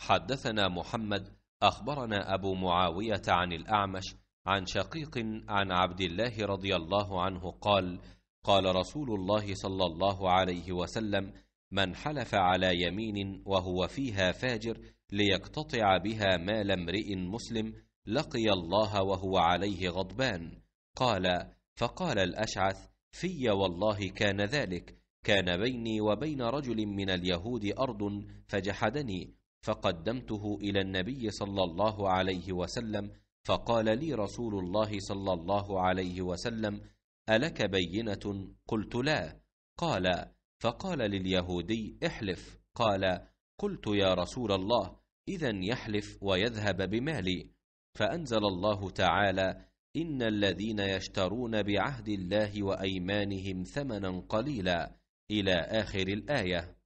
حدثنا محمد أخبرنا أبو معاوية عن الأعمش عن شقيق عن عبد الله رضي الله عنه قال قال رسول الله صلى الله عليه وسلم من حلف على يمين وهو فيها فاجر ليقتطع بها مال امرئ مسلم لقي الله وهو عليه غضبان قال فقال الاشعث في والله كان ذلك كان بيني وبين رجل من اليهود ارض فجحدني فقدمته الى النبي صلى الله عليه وسلم فقال لي رسول الله صلى الله عليه وسلم الك بينه قلت لا قال فقال لليهودي احلف قال قلت يا رسول الله اذا يحلف ويذهب بمالي فانزل الله تعالى ان الذين يشترون بعهد الله وايمانهم ثمنا قليلا الى اخر الايه